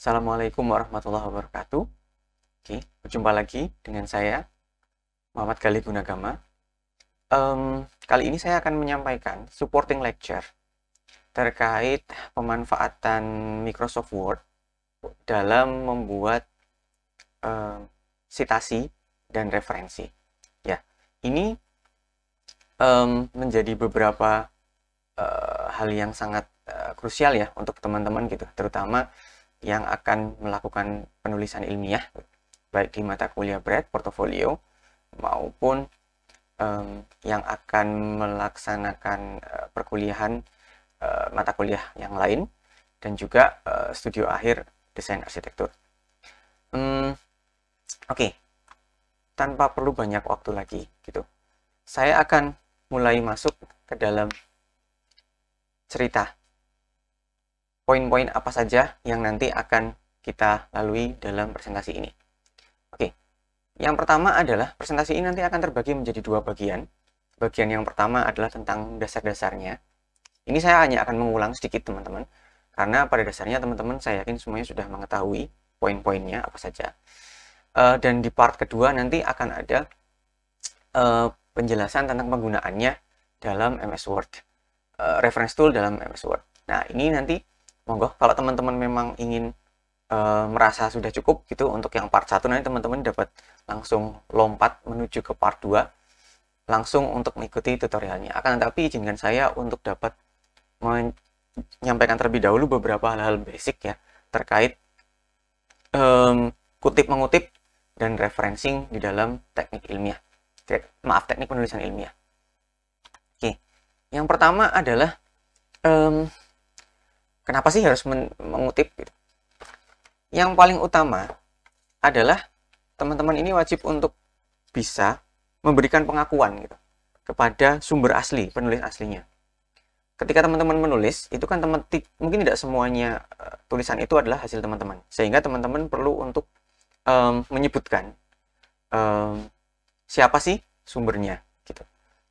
Assalamualaikum warahmatullahi wabarakatuh. Oke, berjumpa lagi dengan saya Muhammad Galih Gunagama. Um, kali ini saya akan menyampaikan supporting lecture terkait pemanfaatan Microsoft Word dalam membuat um, sitasi dan referensi. Ya, ini um, menjadi beberapa uh, hal yang sangat eh, krusial ya untuk teman-teman gitu, terutama yang akan melakukan penulisan ilmiah baik di mata kuliah berat portofolio maupun um, yang akan melaksanakan uh, perkuliahan uh, mata kuliah yang lain dan juga uh, studio akhir desain arsitektur. um, Oke, okay. tanpa perlu banyak waktu lagi gitu, saya akan mulai masuk ke dalam cerita poin-poin apa saja yang nanti akan kita lalui dalam presentasi ini. Oke, yang pertama adalah presentasi ini nanti akan terbagi menjadi dua bagian. Bagian yang pertama adalah tentang dasar-dasarnya. Ini saya hanya akan mengulang sedikit teman-teman, karena pada dasarnya teman-teman saya yakin semuanya sudah mengetahui poin-poinnya apa saja. Eh, dan di part kedua nanti akan ada eh, penjelasan tentang penggunaannya dalam MS Word, eh, reference tool dalam MS Word. Nah, ini nanti monggo kalau teman-teman memang ingin e, merasa sudah cukup gitu untuk yang part 1 nanti teman-teman dapat langsung lompat menuju ke part 2 langsung untuk mengikuti tutorialnya akan tetapi izinkan saya untuk dapat menyampaikan terlebih dahulu beberapa hal-hal basic ya terkait um, kutip mengutip dan referencing di dalam teknik ilmiah maaf teknik penulisan ilmiah oke yang pertama adalah um, Kenapa sih harus men mengutip? Gitu? Yang paling utama adalah teman-teman ini wajib untuk bisa memberikan pengakuan gitu kepada sumber asli, penulis aslinya. Ketika teman-teman menulis, itu kan teman mungkin tidak semuanya uh, tulisan itu adalah hasil teman-teman. Sehingga teman-teman perlu untuk um, menyebutkan um, siapa sih sumbernya gitu.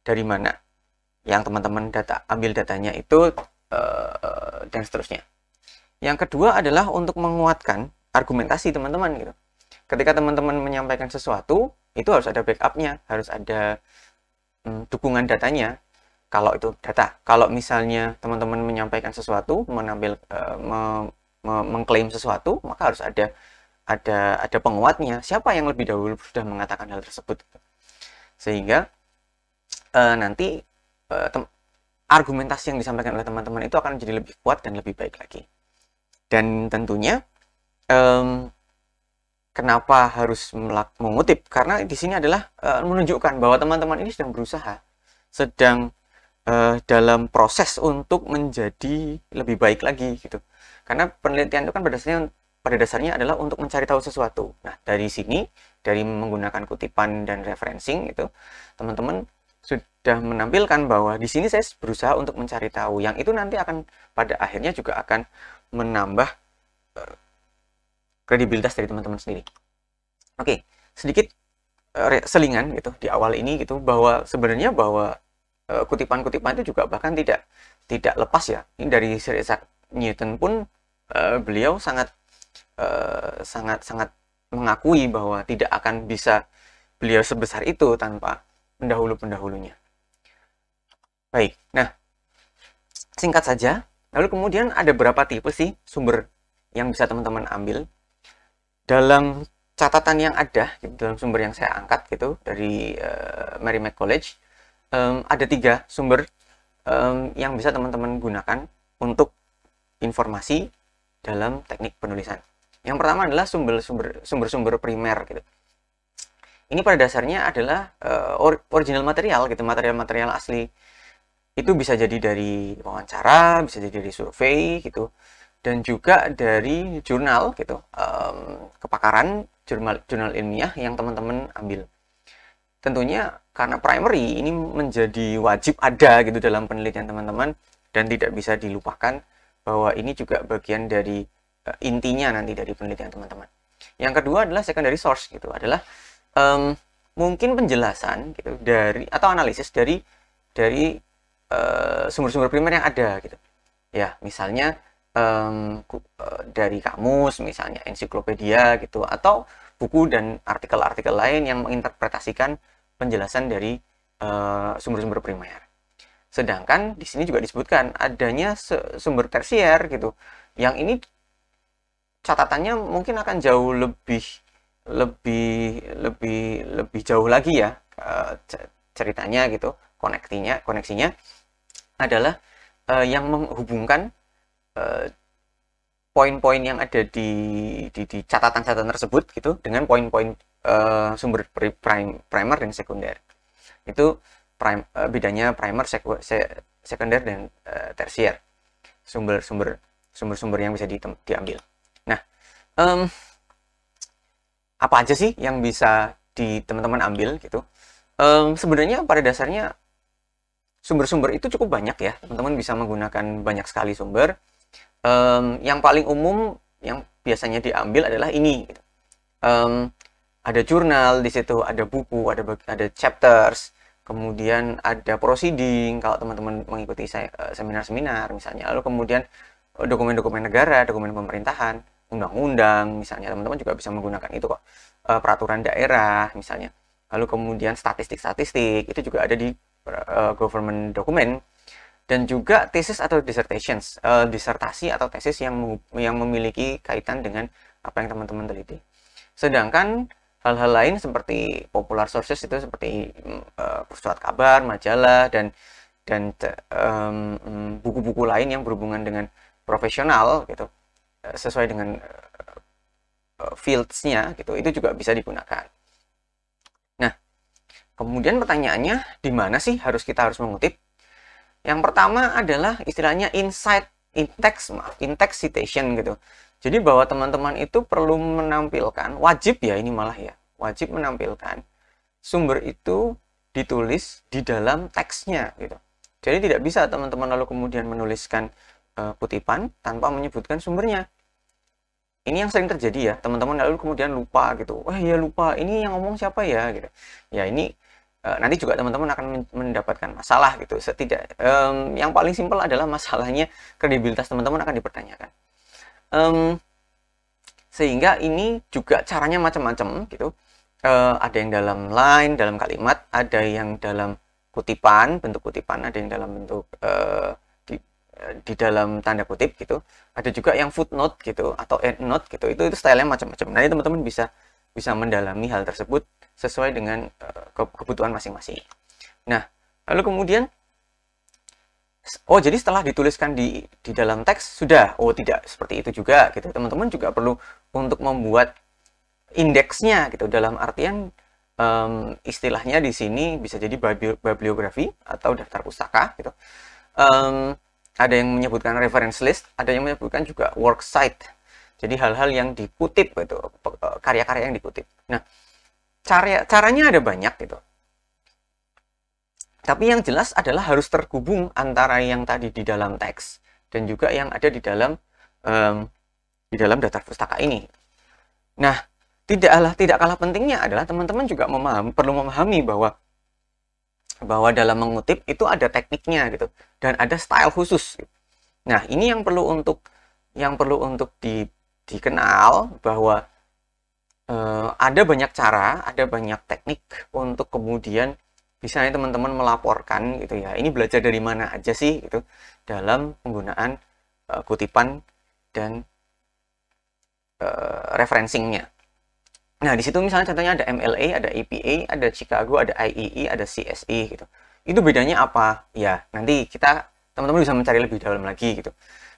Dari mana yang teman-teman data ambil datanya itu Eh, dan seterusnya. Yang kedua adalah untuk menguatkan argumentasi teman-teman gitu. Ketika teman-teman menyampaikan sesuatu, itu harus ada backupnya, harus ada mm, dukungan datanya. Kalau itu data, kalau misalnya teman-teman menyampaikan sesuatu, menampil, uh, eh, me, me, mengklaim sesuatu, maka harus ada ada ada penguatnya. Siapa yang lebih dahulu sudah mengatakan hal tersebut? Sehingga uh, nanti uh, argumentasi yang disampaikan oleh teman-teman itu akan jadi lebih kuat dan lebih baik lagi. Dan tentunya um, kenapa harus mengutip? Karena di sini adalah uh, menunjukkan bahwa teman-teman ini sedang berusaha, sedang uh, dalam proses untuk menjadi lebih baik lagi gitu. Karena penelitian itu kan dasarnya, pada dasarnya adalah untuk mencari tahu sesuatu. Nah, dari sini dari menggunakan kutipan dan referencing itu teman-teman sudah menampilkan bahwa di sini saya berusaha untuk mencari tahu yang itu nanti akan pada akhirnya juga akan menambah eh, kredibilitas dari teman-teman sendiri. Oke, sedikit eh, selingan gitu di awal ini gitu bahwa sebenarnya bahwa eh, kutipan-kutipan itu juga bahkan tidak tidak lepas ya. Ini dari Sir Isaac Newton pun beliau sangat sangat sangat mengakui bahwa tidak akan bisa beliau sebesar itu tanpa pendahulu-pendahulunya. Baik, nah singkat saja. Lalu kemudian ada berapa tipe sih sumber yang bisa teman-teman ambil? Dalam catatan yang ada, gitu, dalam sumber yang saya angkat gitu dari uh, Merrimack College, um, ada tiga sumber um, yang bisa teman-teman gunakan untuk informasi dalam teknik penulisan. Yang pertama adalah sumber-sumber sumber-sumber primer gitu ini pada dasarnya adalah uh, original material gitu material-material asli itu bisa jadi dari wawancara bisa jadi dari survei gitu dan juga dari jurnal gitu um, kepakaran jurnal jurnal ilmiah yang teman-teman ambil tentunya karena primary ini menjadi wajib ada gitu dalam penelitian teman-teman dan tidak bisa dilupakan bahwa ini juga bagian dari uh, intinya nanti dari penelitian teman-teman yang kedua adalah secondary source gitu adalah um, mungkin penjelasan gitu dari atau analisis dari dari eh, sumber-sumber uh, primer yang ada gitu ya misalnya um, dari kamus misalnya ensiklopedia gitu atau buku dan artikel-artikel lain yang menginterpretasikan penjelasan dari eh, sumber-sumber uh, primer sedangkan di sini juga disebutkan adanya sumber tersier gitu yang ini catatannya mungkin akan jauh lebih lebih lebih lebih jauh lagi ya eh, ceritanya gitu koneksinya koneksinya adalah eh, yang menghubungkan eh, poin-poin yang ada di di, catatan-catatan tersebut gitu dengan poin-poin sumber prime, primer dan sekunder itu prime, bedanya primer sekunder dan tersier sumber-sumber sumber-sumber yang bisa diambil nah um, apa aja sih yang bisa di teman-teman ambil gitu um, sebenarnya pada dasarnya sumber-sumber itu cukup banyak ya teman-teman bisa menggunakan banyak sekali sumber um, yang paling umum yang biasanya diambil adalah ini gitu. um, ada jurnal di situ ada buku ada ada chapters kemudian ada proceeding kalau teman-teman mengikuti eh, seminar-seminar misalnya lalu kemudian eh, dokumen-dokumen negara dokumen pemerintahan undang-undang misalnya teman-teman juga bisa menggunakan itu kok e, peraturan daerah misalnya lalu kemudian statistik-statistik itu juga ada di e, government document dan juga tesis atau dissertations e, disertasi atau tesis yang yang memiliki kaitan dengan apa yang teman-teman teliti sedangkan hal-hal lain seperti popular sources itu seperti mm, e, surat kabar, majalah dan dan buku-buku um, lain yang berhubungan dengan profesional gitu Eh, sesuai dengan eh, fields-nya gitu itu juga bisa digunakan. Nah, kemudian pertanyaannya di mana sih harus kita harus mengutip? Yang pertama adalah istilahnya inside in text in text citation gitu. Jadi bahwa teman-teman itu perlu menampilkan wajib ya ini malah ya, wajib menampilkan sumber itu ditulis di dalam teksnya gitu. Jadi tidak bisa teman-teman lalu kemudian menuliskan Eh, kutipan tanpa menyebutkan sumbernya. Ini yang sering terjadi ya, teman-teman lalu kemudian lupa gitu. Wah, oh, ya lupa. Ini yang ngomong siapa ya gitu. Ya ini eh, nanti juga teman-teman akan mendapatkan masalah gitu. Setidak um, yang paling simpel adalah masalahnya kredibilitas teman-teman akan dipertanyakan. Um, sehingga ini juga caranya macam-macam gitu. Uh, ada yang dalam line, dalam kalimat, ada yang dalam kutipan, bentuk kutipan, ada yang dalam bentuk uh, di dalam tanda kutip gitu ada juga yang footnote gitu atau endnote gitu itu itu stylenya macam-macam nanti teman-teman bisa bisa mendalami hal tersebut sesuai dengan uh, kebutuhan masing-masing nah lalu kemudian oh jadi setelah dituliskan di di dalam teks sudah oh tidak seperti itu juga gitu teman-teman juga perlu untuk membuat indeksnya gitu dalam artian um, istilahnya di sini bisa jadi bibliografi atau daftar pustaka gitu um, ada yang menyebutkan reference list, ada yang menyebutkan juga work site. Jadi hal-hal yang dikutip itu karya-karya yang dikutip. Nah, cara caranya ada banyak gitu. Tapi yang jelas adalah harus terhubung antara yang tadi di dalam teks dan juga yang ada di dalam um, di dalam daftar pustaka ini. Nah, tidaklah tidak kalah pentingnya adalah teman-teman juga memaham, perlu memahami bahwa bahwa dalam mengutip itu ada tekniknya gitu dan ada style khusus. Nah, ini yang perlu untuk yang perlu untuk di, dikenal bahwa e, ada banyak cara, ada banyak teknik untuk kemudian misalnya teman-teman melaporkan gitu ya. Ini belajar dari mana aja sih gitu dalam penggunaan e, kutipan dan e, eh, referencingnya. Nah, di situ misalnya contohnya ada MLA, ada EPA, ada Chicago, ada IEE, e, ada CSE gitu. Itu bedanya apa? Ya, nanti kita teman-teman bisa mencari lebih dalam lagi gitu.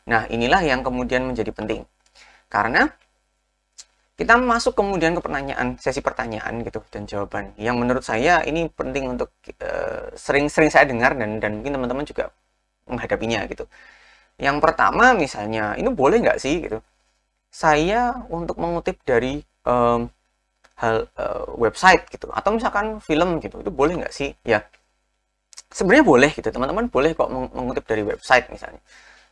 Nah, inilah yang kemudian menjadi penting. Karena kita masuk kemudian ke pertanyaan, sesi pertanyaan gitu dan jawaban. Yang menurut saya ini penting untuk eh, sering-sering uh, saya dengar dan dan mungkin teman-teman juga menghadapinya gitu. Yang pertama misalnya, ini boleh nggak sih gitu? Saya untuk mengutip dari um, hal uh, website gitu atau misalkan film gitu itu boleh nggak sih ya sebenarnya boleh gitu teman-teman boleh kok meng mengutip dari website misalnya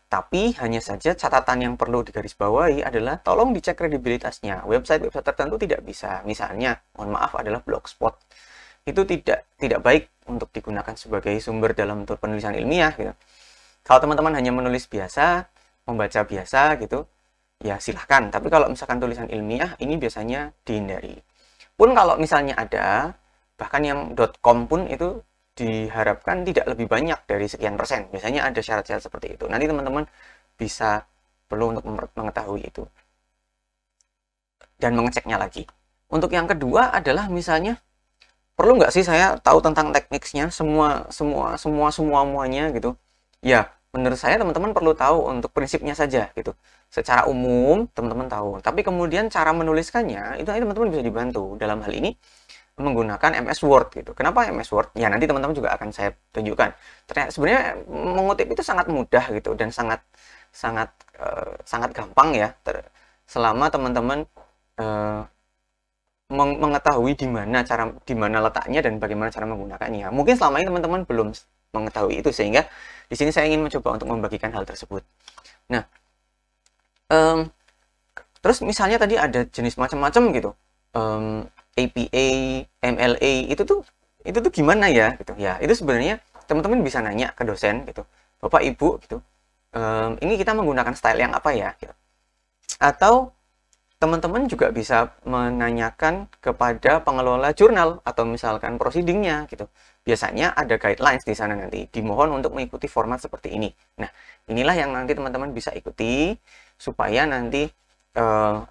tapi hanya saja catatan yang perlu digarisbawahi adalah tolong dicek kredibilitasnya website-website tertentu tidak bisa misalnya mohon maaf adalah blogspot itu tidak tidak baik untuk digunakan sebagai sumber dalam penulisan ilmiah gitu kalau teman-teman hanya menulis biasa membaca biasa gitu ya silahkan tapi kalau misalkan tulisan ilmiah ini biasanya dihindari pun kalau misalnya ada bahkan yang .com pun itu diharapkan tidak lebih banyak dari sekian persen biasanya ada syarat-syarat seperti itu nanti teman-teman bisa perlu untuk mengetahui itu dan mengeceknya lagi untuk yang kedua adalah misalnya perlu nggak sih saya tahu tentang tekniknya semua semua semua semua semuanya gitu ya menurut saya teman-teman perlu tahu untuk prinsipnya saja gitu. Secara umum teman-teman tahu, tapi kemudian cara menuliskannya itu teman-teman bisa dibantu dalam hal ini menggunakan MS Word gitu. Kenapa MS Word? Ya nanti teman-teman juga akan saya tunjukkan. Ternyata sebenarnya mengutip itu sangat mudah gitu dan sangat sangat uh, sangat gampang ya. Ter selama teman-teman uh, meng mengetahui di mana cara di mana letaknya dan bagaimana cara menggunakannya. Mungkin selama ini teman-teman belum mengetahui itu sehingga di sini saya ingin mencoba untuk membagikan hal tersebut. Nah, um, terus misalnya tadi ada jenis macam-macam gitu, um, APA, MLA itu tuh itu tuh gimana ya gitu ya itu sebenarnya teman-teman bisa nanya ke dosen gitu bapak ibu gitu um, ini kita menggunakan style yang apa ya gitu. atau teman-teman juga bisa menanyakan kepada pengelola jurnal atau misalkan proceedingnya gitu biasanya ada guidelines di sana nanti. Dimohon untuk mengikuti format seperti ini. Nah, inilah yang nanti teman-teman bisa ikuti supaya nanti uh,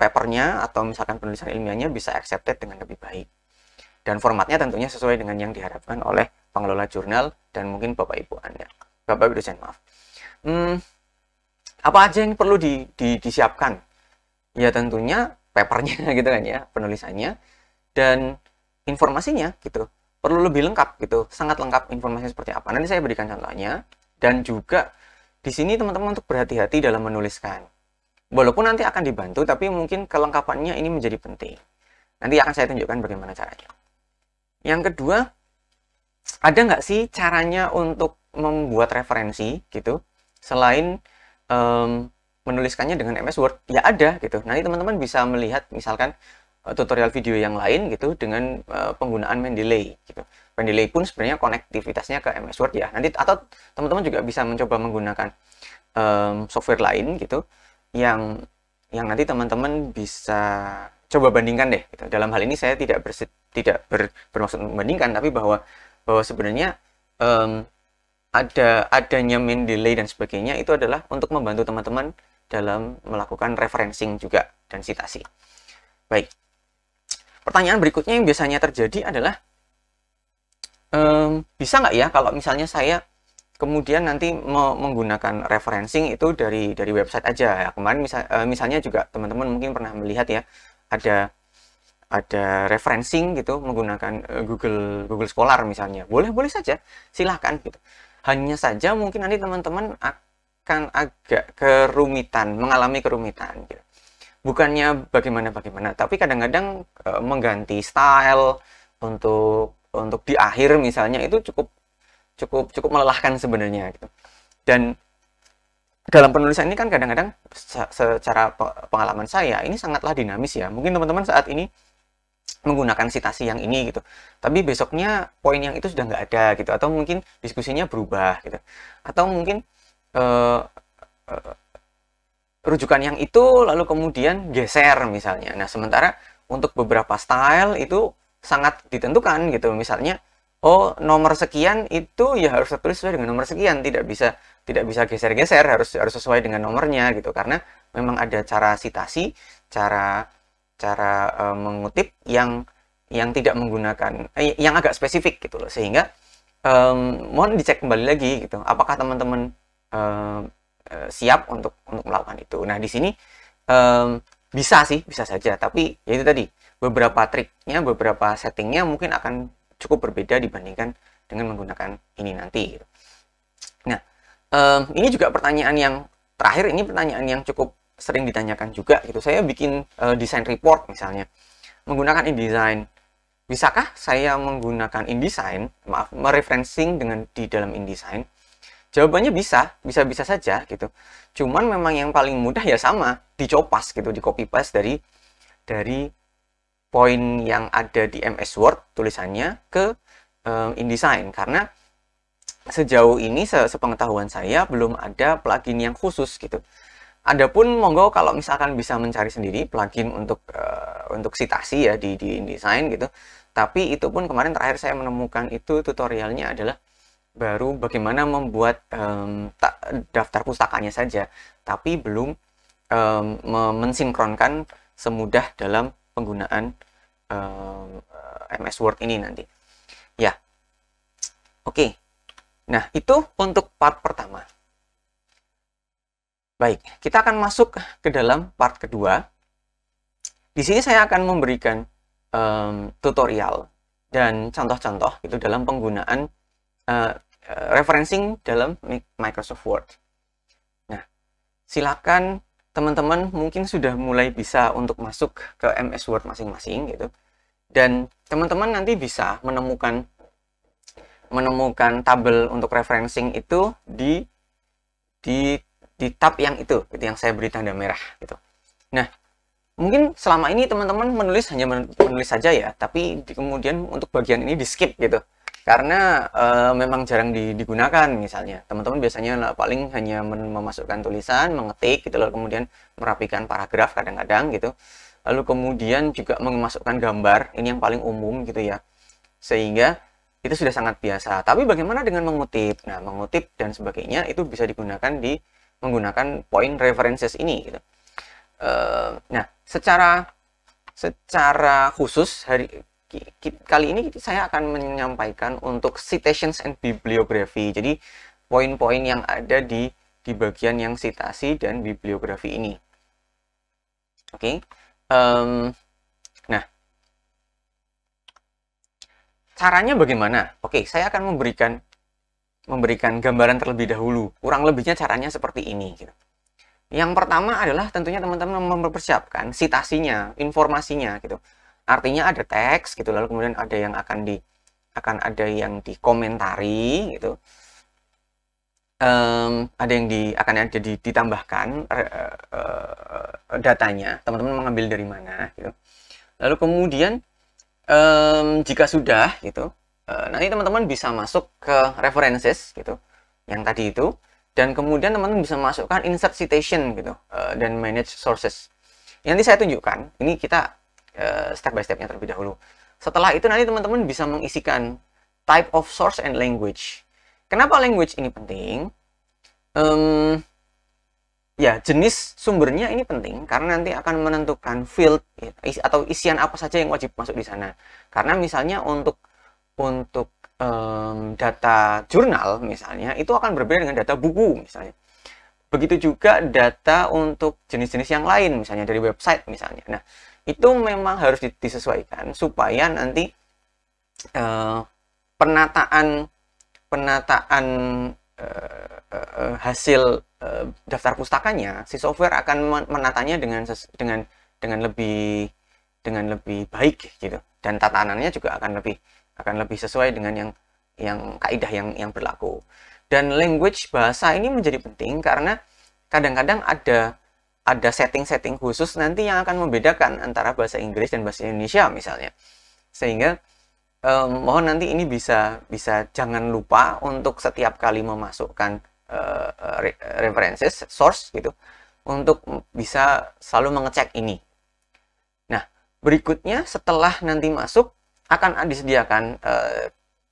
papernya atau misalkan penulisan ilmiahnya bisa accepted dengan lebih baik. Dan formatnya tentunya sesuai dengan yang diharapkan oleh pengelola jurnal dan mungkin Bapak Ibu Anda. Bapak Ibu dosen, maaf. Hmm, apa aja yang perlu di, di, disiapkan? Ya tentunya papernya gitu kan ya, penulisannya dan informasinya gitu perlu lebih lengkap gitu, sangat lengkap informasinya seperti apa. Nanti saya berikan contohnya dan juga di sini teman-teman untuk berhati-hati dalam menuliskan. Walaupun nanti akan dibantu, tapi mungkin kelengkapannya ini menjadi penting. Nanti akan saya tunjukkan bagaimana caranya. Yang kedua, ada nggak sih caranya untuk membuat referensi gitu, selain um, menuliskannya dengan MS Word? Ya ada gitu. Nanti teman-teman bisa melihat misalkan Eh, tutorial video yang lain gitu dengan uh, penggunaan Mendeley gitu. Mendeley pun sebenarnya konektivitasnya ke MS Word ya. Nanti atau teman-teman juga bisa mencoba menggunakan um, software lain gitu yang yang nanti teman-teman bisa coba bandingkan deh. Gitu. Dalam hal ini saya tidak tidak ber, bermaksud membandingkan tapi bahwa bahwa sebenarnya um, ada adanya Mendeley dan sebagainya itu adalah untuk membantu teman-teman dalam melakukan referencing juga dan citasi. Baik, pertanyaan berikutnya yang biasanya terjadi adalah um, bisa nggak ya kalau misalnya saya kemudian nanti me menggunakan referencing itu dari dari website aja ya kemarin misal, uh, misalnya juga teman-teman mungkin pernah melihat ya ada ada referencing gitu menggunakan uh, Google Google Scholar misalnya boleh boleh saja silahkan gitu hanya saja mungkin nanti teman-teman akan agak kerumitan mengalami kerumitan gitu bukannya bagaimana-bagaimana, tapi kadang-kadang e, mengganti style untuk untuk di akhir misalnya itu cukup cukup cukup melelahkan sebenarnya gitu. Dan dalam penulisan ini kan kadang-kadang secara pengalaman saya ini sangatlah dinamis ya. Mungkin teman-teman saat ini menggunakan sitasi yang ini gitu. Tapi besoknya poin yang itu sudah nggak ada gitu atau mungkin diskusinya berubah gitu. Atau mungkin uh, rujukan yang itu lalu kemudian geser misalnya. Nah, sementara untuk beberapa style itu sangat ditentukan gitu. Misalnya oh nomor sekian itu ya harus tertulis sesuai dengan nomor sekian, tidak bisa tidak bisa geser-geser, harus harus sesuai dengan nomornya gitu karena memang ada cara sitasi, cara cara e, mengutip yang yang tidak menggunakan eh, yang agak spesifik gitu loh sehingga um, mohon dicek kembali lagi gitu apakah teman-teman Eh, siap untuk untuk melakukan itu. Nah di sini um, bisa sih bisa saja, tapi ya itu tadi beberapa triknya, beberapa settingnya mungkin akan cukup berbeda dibandingkan dengan menggunakan ini nanti. Gitu. Nah um, ini juga pertanyaan yang terakhir ini pertanyaan yang cukup sering ditanyakan juga gitu. Saya bikin uh, desain report misalnya menggunakan InDesign. Bisakah saya menggunakan InDesign, maaf, mereferencing dengan di dalam InDesign Jawabannya bisa, bisa-bisa saja gitu. Cuman memang yang paling mudah ya sama, dicopas gitu, di copy paste dari dari poin yang ada di MS Word tulisannya ke um, InDesign karena sejauh ini se sepengetahuan saya belum ada plugin yang khusus gitu. Adapun monggo kalau misalkan bisa mencari sendiri plugin untuk uh, untuk citasi ya di di InDesign gitu. Tapi itu pun kemarin terakhir saya menemukan itu tutorialnya adalah baru bagaimana membuat um, daftar pustakanya saja, tapi belum um, mensinkronkan semudah dalam penggunaan um, eh, MS Word ini nanti. Ya, oke. Okay. Nah, itu untuk part pertama. Baik, kita akan masuk ke dalam part kedua. Di sini saya akan memberikan um, tutorial dan contoh-contoh itu dalam penggunaan uh, Eh, referencing dalam Microsoft Word. Nah, silakan teman-teman mungkin sudah mulai bisa untuk masuk ke MS Word masing-masing gitu. Dan teman-teman nanti bisa menemukan menemukan tabel untuk referencing itu di di di tab yang itu, gitu, yang saya beri tanda merah gitu. Nah, mungkin selama ini teman-teman menulis hanya menulis saja ya, tapi di, kemudian untuk bagian ini di skip gitu karena e, memang jarang di, digunakan misalnya teman-teman biasanya paling hanya memasukkan tulisan mengetik gitu lalu kemudian merapikan paragraf kadang-kadang gitu lalu kemudian juga memasukkan gambar ini yang paling umum gitu ya sehingga itu sudah sangat biasa tapi bagaimana dengan mengutip nah mengutip dan sebagainya itu bisa digunakan di menggunakan point references ini gitu e, nah secara secara khusus hari kali ini saya akan menyampaikan untuk citations and bibliography. Jadi poin-poin yang ada di di bagian yang citasi dan bibliografi ini. Oke. Okay. Um, nah, caranya bagaimana? Oke, okay, saya akan memberikan memberikan gambaran terlebih dahulu. Kurang lebihnya caranya seperti ini gitu. Yang pertama adalah tentunya teman-teman mempersiapkan citasinya, informasinya gitu artinya ada teks gitu lalu kemudian ada yang akan di akan ada yang dikomentari gitu um, ada yang di akan ada di, ditambahkan uh, uh, datanya teman-teman mengambil dari mana gitu lalu kemudian um, jika sudah gitu uh, nanti teman-teman bisa masuk ke references gitu yang tadi itu dan kemudian teman-teman bisa masukkan insert citation gitu uh, dan manage sources nanti saya tunjukkan ini kita Eh, step by stepnya terlebih dahulu. Setelah itu nanti teman-teman bisa mengisikan type of source and language. Kenapa language ini penting? Um, ya jenis sumbernya ini penting karena nanti akan menentukan field ya, atau isian apa saja yang wajib masuk di sana. Karena misalnya untuk untuk um, data jurnal misalnya itu akan berbeda dengan data buku misalnya. Begitu juga data untuk jenis-jenis yang lain misalnya dari website misalnya. Nah, itu memang harus disesuaikan supaya nanti uh, penataan penataan uh, uh, hasil uh, daftar pustakanya si software akan menatanya dengan dengan dengan lebih dengan lebih baik gitu dan tatanannya juga akan lebih akan lebih sesuai dengan yang yang kaidah yang yang berlaku dan language bahasa ini menjadi penting karena kadang-kadang ada ada setting-setting khusus nanti yang akan membedakan antara bahasa Inggris dan bahasa Indonesia misalnya. Sehingga eh, mohon nanti ini bisa bisa jangan lupa untuk setiap kali memasukkan eh, references source gitu untuk bisa selalu mengecek ini. Nah, berikutnya setelah nanti masuk akan disediakan eh,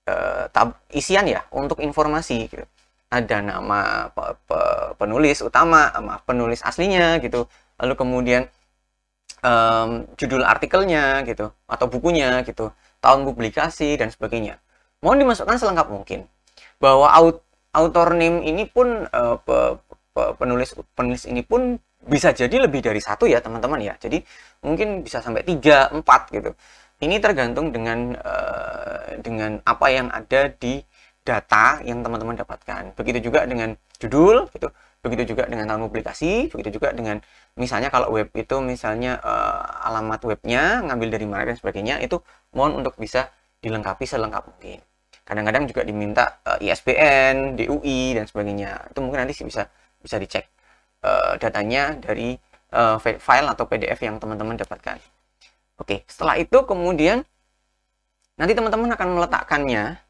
eh tab isian ya untuk informasi gitu ada nama pe pe penulis utama, sama penulis aslinya gitu. Lalu kemudian um, judul artikelnya gitu atau bukunya gitu, tahun publikasi dan sebagainya. Mohon dimasukkan selengkap mungkin. Bahwa aut author name ini pun uh, pe pe penulis penulis ini pun bisa jadi lebih dari satu ya teman-teman ya. Jadi mungkin bisa sampai tiga empat gitu. Ini tergantung dengan uh, dengan apa yang ada di data yang teman-teman dapatkan. Begitu juga dengan judul, gitu. Begitu juga dengan tahun publikasi, begitu juga dengan misalnya kalau web itu misalnya uh, alamat webnya ngambil dari mana dan sebagainya itu mohon untuk bisa dilengkapi selengkap mungkin. Kadang-kadang juga diminta uh, eh, ISBN, DUI dan sebagainya. Itu mungkin nanti sih bisa bisa dicek uh, datanya dari uh, file atau PDF yang teman-teman dapatkan. Oke, setelah itu kemudian nanti teman-teman akan meletakkannya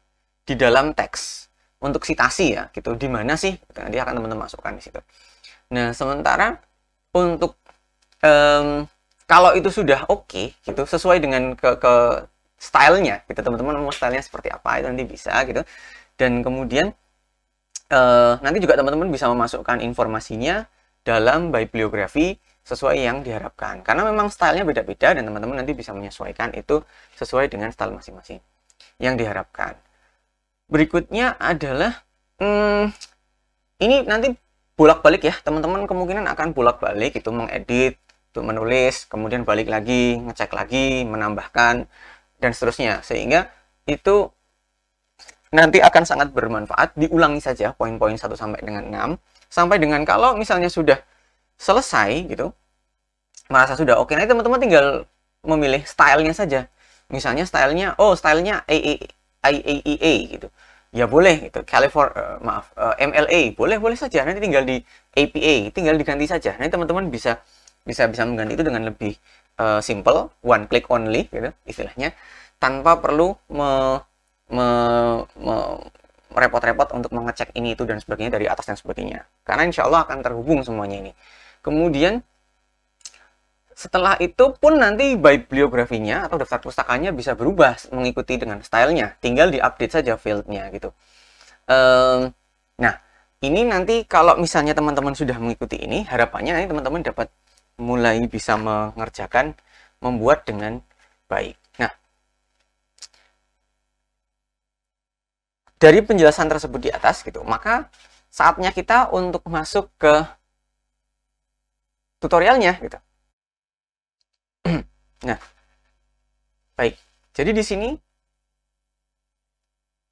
di dalam teks untuk citasi ya gitu di mana sih nanti akan teman-teman masukkan di situ nah sementara untuk um, kalau itu sudah oke okay, gitu sesuai dengan ke, ke stylenya gitu teman-teman mau stylenya seperti apa itu nanti bisa gitu dan kemudian uh, nanti juga teman-teman bisa memasukkan informasinya dalam bibliografi sesuai yang diharapkan karena memang stylenya beda-beda dan teman-teman nanti bisa menyesuaikan itu sesuai dengan style masing-masing yang diharapkan berikutnya adalah hmm, ini nanti bolak-balik ya teman-teman kemungkinan akan bolak-balik itu mengedit untuk menulis kemudian balik lagi ngecek lagi menambahkan dan seterusnya sehingga itu nanti akan sangat bermanfaat diulangi saja poin-poin 1 sampai dengan 6 sampai dengan kalau misalnya sudah selesai gitu merasa sudah oke okay. nah teman-teman tinggal memilih stylenya saja misalnya stylenya oh stylenya IAEA e gitu ya boleh gitu California uh, maaf uh, eh, MLA boleh boleh saja nanti tinggal di APA tinggal diganti saja nanti teman-teman bisa bisa bisa mengganti itu dengan lebih uh, simple one click only gitu istilahnya tanpa perlu me, me, me, repot-repot untuk mengecek ini itu dan sebagainya dari atas dan sebagainya karena insya Allah akan terhubung semuanya ini kemudian setelah itu pun nanti by bibliografinya atau daftar pustakanya bisa berubah mengikuti dengan stylenya tinggal diupdate saja fieldnya gitu um, nah ini nanti kalau misalnya teman-teman sudah mengikuti ini harapannya nanti teman-teman dapat mulai bisa mengerjakan membuat dengan baik nah dari penjelasan tersebut di atas gitu maka saatnya kita untuk masuk ke tutorialnya gitu Nah, baik. Jadi di sini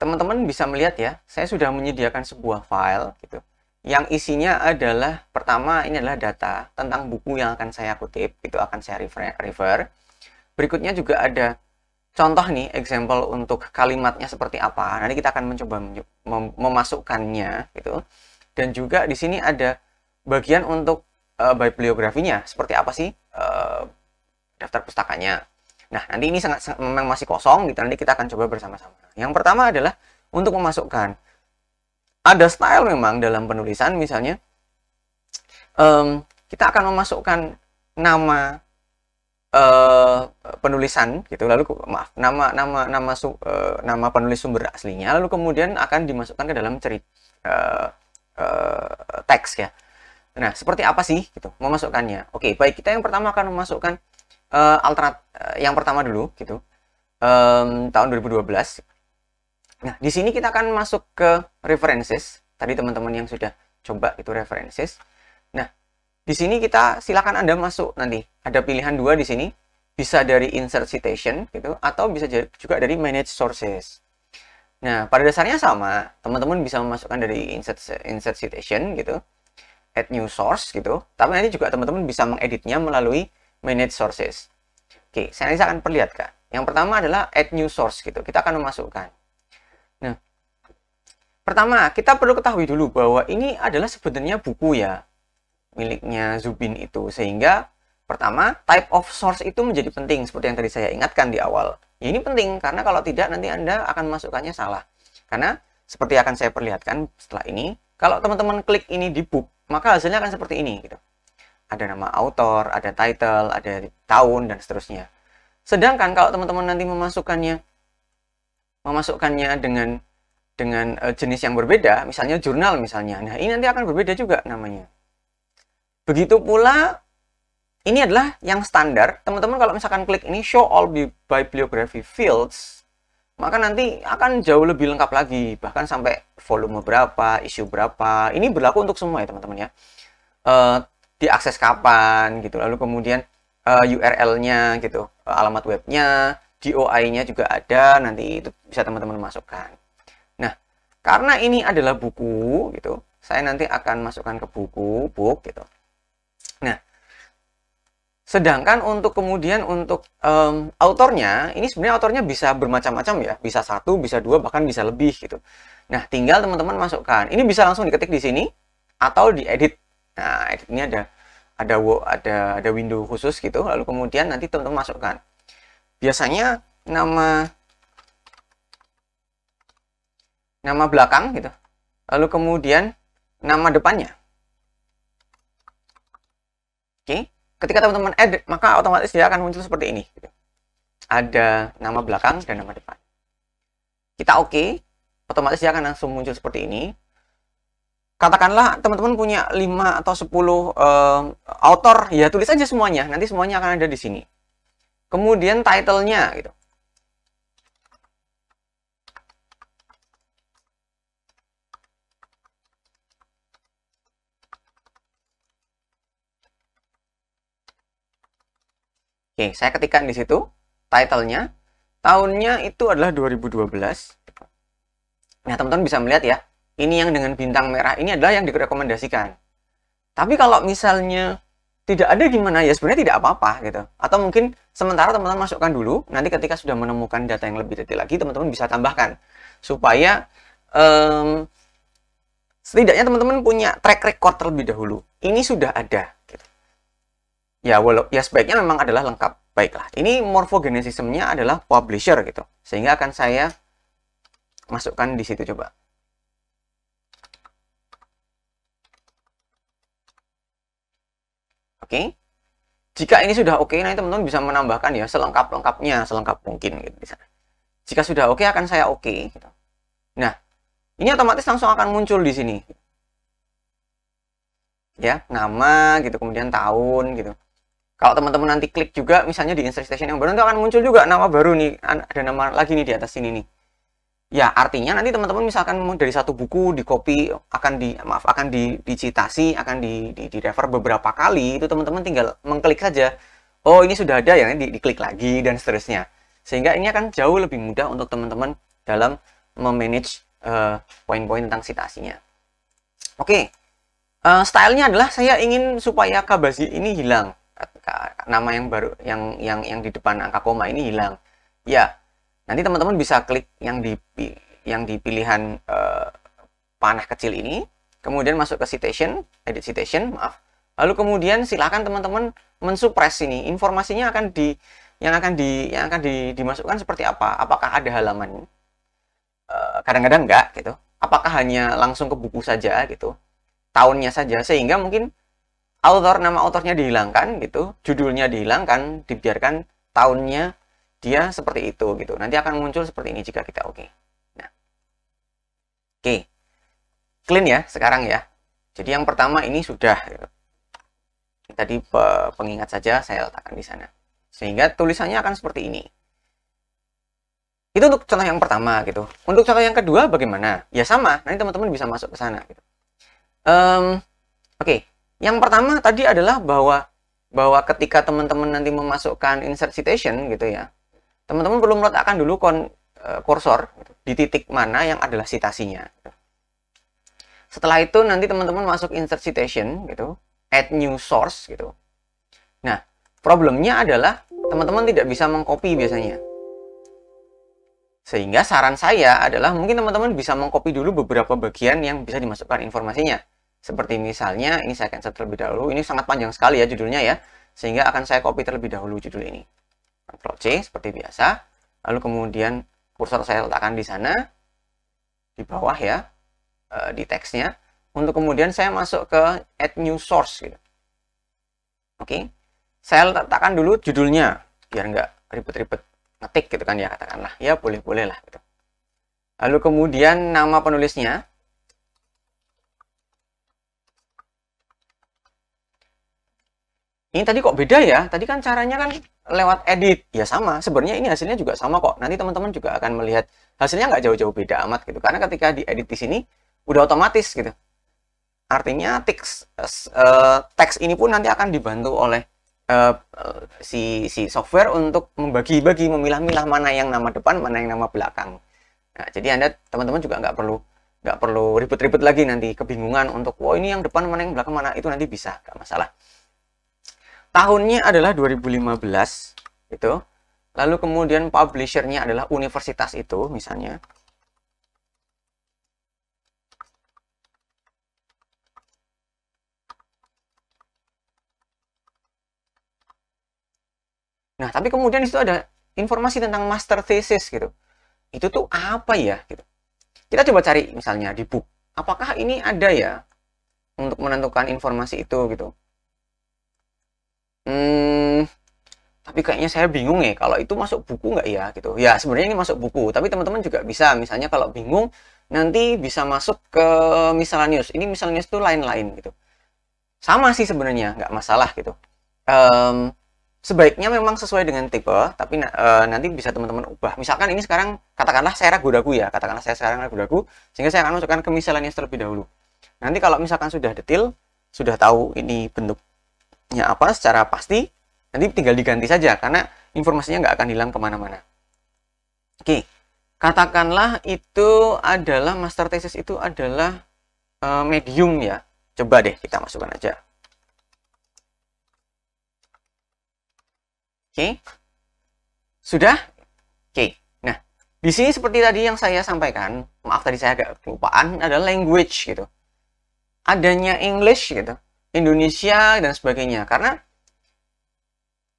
teman-teman bisa melihat ya, saya sudah menyediakan sebuah file gitu. Yang isinya adalah pertama ini adalah data tentang buku yang akan saya kutip, itu akan saya refer. Berikutnya juga ada contoh nih example untuk kalimatnya seperti apa. Nanti kita akan mencoba memasukkannya gitu. Dan juga di sini ada bagian untuk uh, eh, bibliografinya seperti apa sih uh, daftar pustakanya. Nah, nanti ini sangat, memang masih kosong gitu. Nanti kita akan coba bersama-sama. Yang pertama adalah untuk memasukkan ada style memang dalam penulisan misalnya um, kita akan memasukkan nama uh, penulisan gitu lalu maaf nama nama nama su, uh, nama penulis sumber aslinya lalu kemudian akan dimasukkan ke dalam cerita uh, eh, uh, teks ya nah seperti apa sih gitu memasukkannya oke baik kita yang pertama akan memasukkan uh, alternat uh, yang pertama dulu gitu um, tahun 2012 nah di sini kita akan masuk ke references tadi teman-teman yang sudah coba itu references nah di sini kita silakan anda masuk nanti ada pilihan dua di sini bisa dari insert citation gitu atau bisa juga dari manage sources Nah, pada dasarnya sama. Teman-teman bisa memasukkan dari insert, insert citation gitu, add new source gitu. Tapi nanti juga teman-teman bisa mengeditnya melalui manage sources. Oke, saya nanti akan perlihatkan. Yang pertama adalah add new source gitu. Kita akan memasukkan. Nah, pertama kita perlu ketahui dulu bahwa ini adalah sebenarnya buku ya miliknya Zubin itu sehingga pertama type of source itu menjadi penting seperti yang tadi saya ingatkan di awal. Ya, ini penting karena kalau tidak nanti Anda akan masukkannya salah. Karena seperti akan saya perlihatkan setelah ini, kalau teman-teman klik ini di book, maka hasilnya akan seperti ini gitu ada nama author, ada title, ada tahun dan seterusnya. Sedangkan kalau teman-teman nanti memasukkannya memasukkannya dengan dengan e, jenis yang berbeda, misalnya jurnal misalnya. Nah, ini nanti akan berbeda juga namanya. Begitu pula ini adalah yang standar. Teman-teman kalau misalkan klik ini show all bibliography fields, maka nanti akan jauh lebih lengkap lagi, bahkan sampai volume berapa, isu berapa. Ini berlaku untuk semua ya, teman-teman ya. Uh, diakses kapan gitu lalu kemudian uh, eh, URL-nya gitu eh, alamat webnya DOI-nya juga ada nanti itu bisa teman-teman masukkan nah karena ini adalah buku gitu saya nanti akan masukkan ke buku book gitu nah sedangkan untuk kemudian untuk um, autornya ini sebenarnya autornya bisa bermacam-macam ya bisa satu bisa dua bahkan bisa lebih gitu nah tinggal teman-teman masukkan ini bisa langsung diketik di sini atau diedit nah edit ini ada ada ada ada window khusus gitu lalu kemudian nanti teman-teman masukkan biasanya nama nama belakang gitu lalu kemudian nama depannya oke ketika teman-teman edit maka otomatis dia akan muncul seperti ini gitu. ada nama belakang dan nama depan kita oke okay, otomatis dia akan langsung muncul seperti ini katakanlah teman-teman punya 5 atau 10 uh, eh, author, ya tulis aja semuanya. Nanti semuanya akan ada di sini. Kemudian title-nya gitu. Oke, saya ketikkan di situ title-nya. Tahunnya itu adalah 2012. Nah, teman-teman bisa melihat ya, ini yang dengan bintang merah ini adalah yang direkomendasikan. Tapi kalau misalnya tidak ada gimana ya sebenarnya tidak apa-apa gitu. Atau mungkin sementara teman-teman masukkan dulu, nanti ketika sudah menemukan data yang lebih detail lagi teman-teman bisa tambahkan supaya um, setidaknya teman-teman punya track record terlebih dahulu. Ini sudah ada gitu. Ya walau ya sebaiknya memang adalah lengkap. Baiklah, ini morfogenesisnya adalah publisher gitu. Sehingga akan saya masukkan di situ coba. oke. Jika ini sudah oke, okay, nanti teman-teman bisa menambahkan ya selengkap-lengkapnya, selengkap mungkin gitu di Jika sudah oke okay, akan saya oke okay, gitu. Nah, ini otomatis langsung akan muncul di sini. Ya, nama gitu, kemudian tahun gitu. Kalau teman-teman nanti klik juga misalnya di insert station yang baru itu akan muncul juga nama baru nih, ada nama lagi nih di atas sini nih. Ya, artinya nanti teman-teman misalkan dari satu buku di copy akan di maaf akan di dicitasi, akan di, di, di refer beberapa kali, itu teman-teman tinggal mengklik saja. Oh, ini sudah ada ya, di, diklik lagi dan seterusnya. Sehingga ini akan jauh lebih mudah untuk teman-teman dalam memanage poin eh, poin-poin tentang citasinya. Oke. Okay. Uh, eh, stylenya adalah saya ingin supaya kabasi ini hilang. Nama yang baru yang yang yang di depan angka koma ini hilang. Ya, Nanti teman-teman bisa klik yang di yang di pilihan uh, panah kecil ini, kemudian masuk ke citation, edit citation, maaf. Lalu kemudian silahkan teman-teman mensupres ini. Informasinya akan di yang akan di yang akan di, dimasukkan seperti apa? Apakah ada halaman? Eh, kadang-kadang uh, enggak gitu. Apakah hanya langsung ke buku saja gitu? Tahunnya saja sehingga mungkin author nama autornya dihilangkan gitu, judulnya dihilangkan, dibiarkan tahunnya dia seperti itu gitu. Nanti akan muncul seperti ini jika kita oke. Okay. Nah. Oke. Okay. Clean ya sekarang ya. Jadi yang pertama ini sudah gitu. Tadi pengingat saja saya letakkan di sana. Sehingga tulisannya akan seperti ini. Itu untuk contoh yang pertama gitu. Untuk contoh yang kedua bagaimana? Ya sama, nanti teman-teman bisa masuk ke sana gitu. Um, Oke, okay. yang pertama tadi adalah bahwa bahwa ketika teman-teman nanti memasukkan insert citation gitu ya, teman-teman perlu meletakkan dulu kon, e, kursor di titik mana yang adalah citasinya. Setelah itu nanti teman-teman masuk insert citation gitu, add new source gitu. Nah, problemnya adalah teman-teman tidak bisa mengcopy biasanya. Sehingga saran saya adalah mungkin teman-teman bisa mengcopy dulu beberapa bagian yang bisa dimasukkan informasinya. Seperti misalnya, ini saya cancel terlebih dahulu, ini sangat panjang sekali ya judulnya ya. Sehingga akan saya copy terlebih dahulu judul ini. Ctrl C seperti biasa. Lalu kemudian kursor saya letakkan di sana, di bawah ya, eh, di teksnya. Untuk kemudian saya masuk ke add new source gitu. Oke, saya letakkan dulu judulnya, biar nggak ribet-ribet ngetik gitu kan ya katakanlah. Ya boleh-boleh lah gitu. Lalu kemudian nama penulisnya, ini tadi kok beda ya? Tadi kan caranya kan lewat edit. Ya sama, sebenarnya ini hasilnya juga sama kok. Nanti teman-teman juga akan melihat hasilnya nggak jauh-jauh beda amat gitu. Karena ketika di edit di sini, udah otomatis gitu. Artinya teks, eh, teks ini pun nanti akan dibantu oleh eh, eh, si, si software untuk membagi-bagi, memilah-milah mana yang nama depan, mana yang nama belakang. Nah, jadi Anda, teman-teman juga nggak perlu nggak perlu ribet-ribet lagi nanti kebingungan untuk, wow ini yang depan mana yang belakang mana, itu nanti bisa, nggak masalah tahunnya adalah 2015 itu lalu kemudian publishernya adalah universitas itu misalnya Nah, tapi kemudian itu ada informasi tentang master thesis gitu. Itu tuh apa ya gitu. Kita coba cari misalnya di book. Apakah ini ada ya untuk menentukan informasi itu gitu hmm, tapi kayaknya saya bingung ya kalau itu masuk buku nggak ya gitu ya sebenarnya ini masuk buku tapi teman-teman juga bisa misalnya kalau bingung nanti bisa masuk ke miscellaneous ini miscellaneous itu lain-lain gitu sama sih sebenarnya nggak masalah gitu um, sebaiknya memang sesuai dengan tipe tapi uh, nanti bisa teman-teman ubah misalkan ini sekarang katakanlah saya ragu-ragu ya katakanlah saya sekarang ragu-ragu sehingga saya akan masukkan ke miscellaneous terlebih dahulu nanti kalau misalkan sudah detail, sudah tahu ini bentuk ya apa secara pasti nanti tinggal diganti saja karena informasinya nggak akan hilang kemana-mana oke katakanlah itu adalah master thesis itu adalah uh, medium ya coba deh kita masukkan aja oke sudah oke nah di sini seperti tadi yang saya sampaikan maaf tadi saya agak kelupaan ada language gitu adanya English gitu Indonesia dan sebagainya karena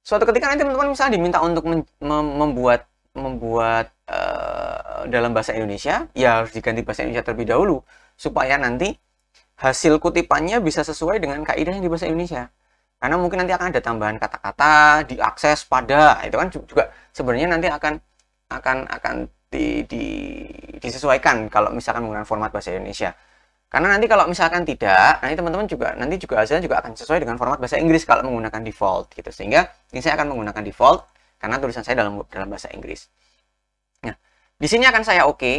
suatu ketika nanti teman-teman misalnya diminta untuk membuat membuat uh, dalam bahasa Indonesia ya harus diganti bahasa Indonesia terlebih dahulu supaya nanti hasil kutipannya bisa sesuai dengan kaidah yang di bahasa Indonesia karena mungkin nanti akan ada tambahan kata-kata diakses pada itu kan juga sebenarnya nanti akan akan akan di, di, disesuaikan kalau misalkan menggunakan format bahasa Indonesia karena nanti kalau misalkan tidak, nanti teman-teman juga nanti juga hasilnya juga akan sesuai dengan format bahasa Inggris kalau menggunakan default gitu. Sehingga ini saya akan menggunakan default karena tulisan saya dalam dalam bahasa Inggris. Nah, di sini akan saya oke, okay,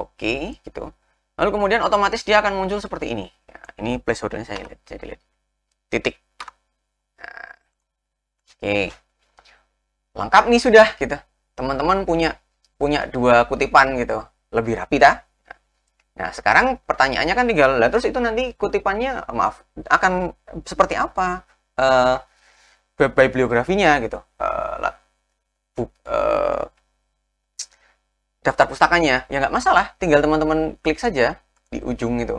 oke okay, gitu. Lalu kemudian otomatis dia akan muncul seperti ini. Ya, ini placeholdernya saya lihat, saya lihat. Titik. Nah, oke. Okay. Lengkap nih sudah gitu. Teman-teman punya punya dua kutipan gitu. Lebih rapi dah. Nah, sekarang pertanyaannya kan tinggal, lah terus itu nanti kutipannya, maaf, akan seperti apa uh, eh, bibliografinya gitu, uh, bu, uh, daftar pustakanya, ya nggak masalah, tinggal teman-teman klik saja di ujung itu.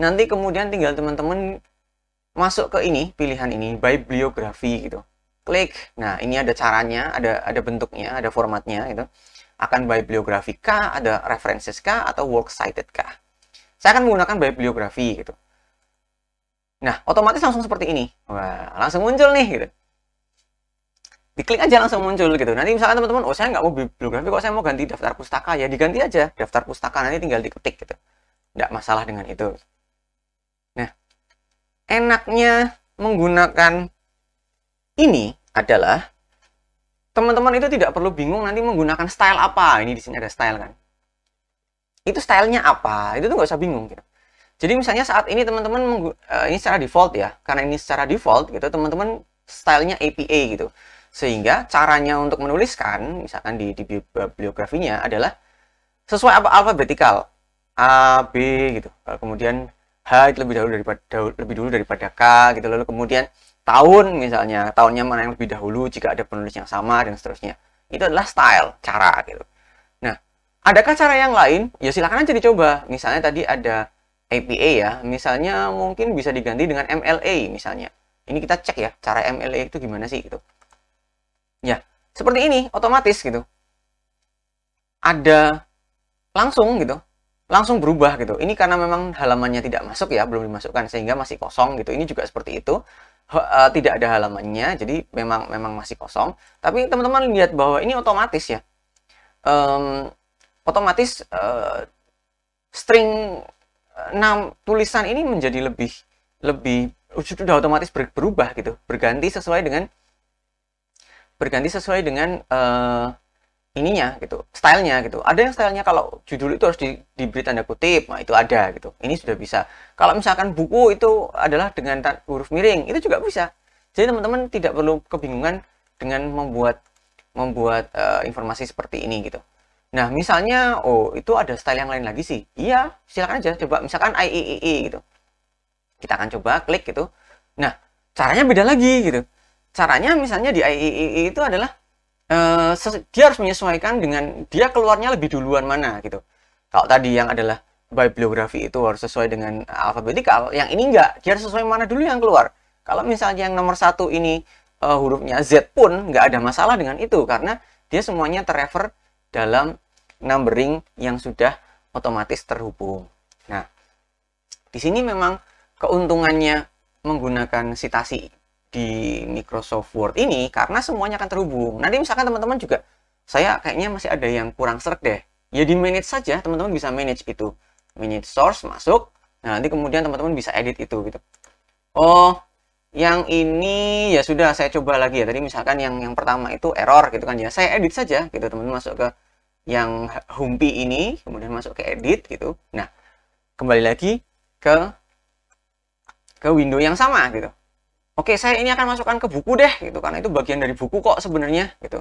Nanti kemudian tinggal teman-teman masuk ke ini, pilihan ini, bibliografi gitu. Klik, nah ini ada caranya, ada ada bentuknya, ada formatnya gitu. Akan bibliografi kah, ada references kah, atau works cited kah? Saya akan menggunakan bibliografi gitu. Nah, otomatis langsung seperti ini. Wah, langsung muncul nih gitu. Diklik aja langsung muncul gitu. Nanti misalkan teman-teman, oh saya nggak mau bibliografi kok, saya mau ganti daftar pustaka. Ya diganti aja daftar pustaka, nanti tinggal diketik gitu. Nggak masalah dengan itu. Nah, enaknya menggunakan ini adalah teman-teman itu tidak perlu bingung nanti menggunakan style apa. Ini di sini ada style kan. Itu stylenya apa? Itu tuh nggak usah bingung gitu. Jadi misalnya saat ini teman-teman uh, ini secara default ya, karena ini secara default gitu, teman-teman stylenya APA gitu. Sehingga caranya untuk menuliskan, misalkan di, di bibliografinya adalah sesuai apa alfabetikal A, B gitu. Kemudian H itu lebih dahulu daripada lebih dulu daripada K gitu. Lalu kemudian tahun misalnya, tahunnya mana yang lebih dahulu jika ada penulis yang sama dan seterusnya. Itu adalah style, cara gitu. Nah, adakah cara yang lain? Ya silahkan aja dicoba. Misalnya tadi ada APA ya, misalnya mungkin bisa diganti dengan MLA misalnya. Ini kita cek ya, cara MLA itu gimana sih gitu. Ya, seperti ini otomatis gitu. Ada langsung gitu langsung berubah gitu. Ini karena memang halamannya tidak masuk ya, belum dimasukkan sehingga masih kosong gitu. Ini juga seperti itu. E, tidak ada halamannya jadi memang memang masih kosong tapi teman-teman lihat bahwa ini otomatis ya um, otomatis uh, string 6 tulisan ini menjadi lebih lebih sudah otomatis ber, berubah gitu berganti sesuai dengan berganti sesuai dengan uh, ininya gitu, stylenya gitu. Ada yang stylenya kalau judul itu harus di, diberi tanda kutip, nah, itu ada gitu. Ini sudah bisa. Kalau misalkan buku itu adalah dengan huruf miring, itu juga bisa. Jadi teman-teman tidak perlu kebingungan dengan membuat membuat uh, informasi seperti ini gitu. Nah misalnya, oh itu ada style yang lain lagi sih. Iya, silakan aja coba. Misalkan IEEE gitu, kita akan coba klik gitu. Nah caranya beda lagi gitu. Caranya misalnya di IEEE itu adalah uh, dia harus menyesuaikan dengan dia keluarnya lebih duluan mana gitu. Kalau tadi yang adalah bibliografi itu harus sesuai dengan alfabetikal, yang ini enggak, dia harus sesuai mana dulu yang keluar. Kalau misalnya yang nomor satu ini uh, hurufnya Z pun nggak ada masalah dengan itu karena dia semuanya terrefer dalam numbering yang sudah otomatis terhubung. Nah, di sini memang keuntungannya menggunakan sitasi di Microsoft Word ini karena semuanya akan terhubung. Nanti misalkan teman-teman juga saya kayaknya masih ada yang kurang seret deh. Ya di manage saja, teman-teman bisa manage itu. Manage source masuk. Nah, nanti kemudian teman-teman bisa edit itu gitu. Oh, yang ini ya sudah saya coba lagi ya. Tadi misalkan yang yang pertama itu error gitu kan ya. Saya edit saja gitu, teman-teman masuk ke yang humpi ini, kemudian masuk ke edit gitu. Nah, kembali lagi ke ke window yang sama gitu oke okay, saya ini akan masukkan ke buku deh gitu karena itu bagian dari buku kok sebenarnya gitu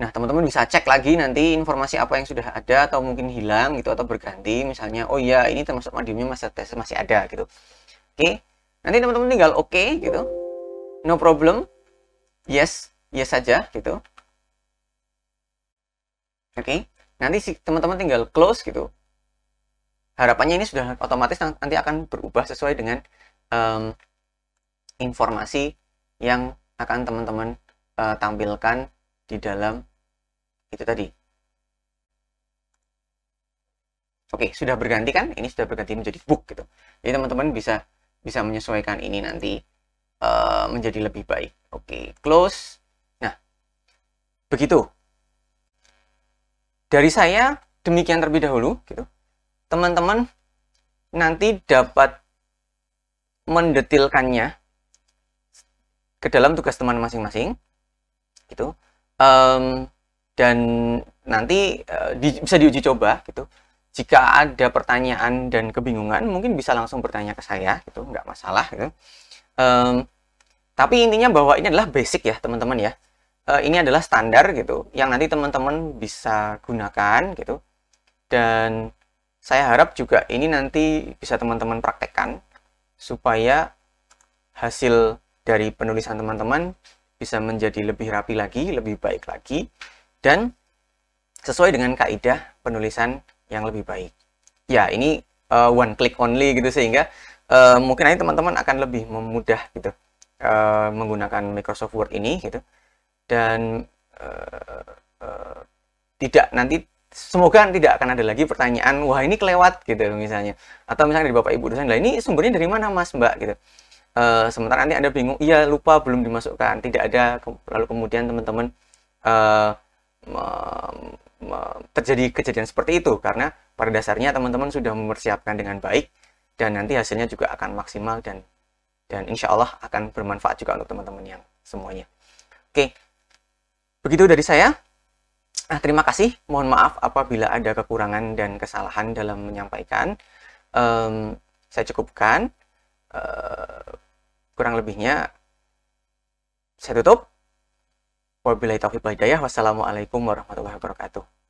nah teman-teman bisa cek lagi nanti informasi apa yang sudah ada atau mungkin hilang gitu atau berganti misalnya oh iya ini termasuk modiumnya masih masih ada gitu oke okay. nanti teman-teman tinggal oke okay, gitu no problem yes yes saja gitu oke okay. nanti si teman-teman tinggal close gitu harapannya ini sudah otomatis nanti akan berubah sesuai dengan um, informasi yang akan teman-teman uh, tampilkan di dalam itu tadi. Oke, sudah berganti kan? Ini sudah berganti menjadi book gitu. Jadi teman-teman bisa bisa menyesuaikan ini nanti uh, menjadi lebih baik. Oke, close. Nah, begitu. Dari saya demikian terlebih dahulu gitu. Teman-teman nanti dapat mendetilkannya ke dalam tugas teman masing-masing gitu um, dan nanti uh, di, bisa diuji coba gitu jika ada pertanyaan dan kebingungan mungkin bisa langsung bertanya ke saya gitu nggak masalah gitu um, tapi intinya bahwa ini adalah basic ya teman-teman ya uh, ini adalah standar gitu yang nanti teman-teman bisa gunakan gitu dan saya harap juga ini nanti bisa teman-teman praktekkan supaya hasil dari penulisan teman-teman bisa menjadi lebih rapi lagi, lebih baik lagi, dan sesuai dengan kaidah penulisan yang lebih baik. Ya, ini uh, one click only gitu sehingga uh, mungkin nanti teman-teman akan lebih memudah gitu uh, menggunakan Microsoft Word ini gitu dan uh, uh, tidak nanti semoga tidak akan ada lagi pertanyaan wah ini kelewat gitu misalnya atau misalnya di bapak ibu dosen lah ini sumbernya dari mana mas mbak gitu uh, eh, sementara nanti Anda bingung, iya lupa belum dimasukkan, tidak ada, lalu kemudian teman-teman uh, terjadi kejadian seperti itu karena pada dasarnya teman-teman sudah mempersiapkan dengan baik dan nanti hasilnya juga akan maksimal dan dan insya Allah akan bermanfaat juga untuk teman-teman yang semuanya. Oke, begitu dari saya. Nah, terima kasih. Mohon maaf apabila ada kekurangan dan kesalahan dalam menyampaikan. Um, saya cukupkan. Eh, kurang lebihnya saya tutup. Wabillahi taufiq wal hidayah. Wassalamualaikum warahmatullahi wabarakatuh.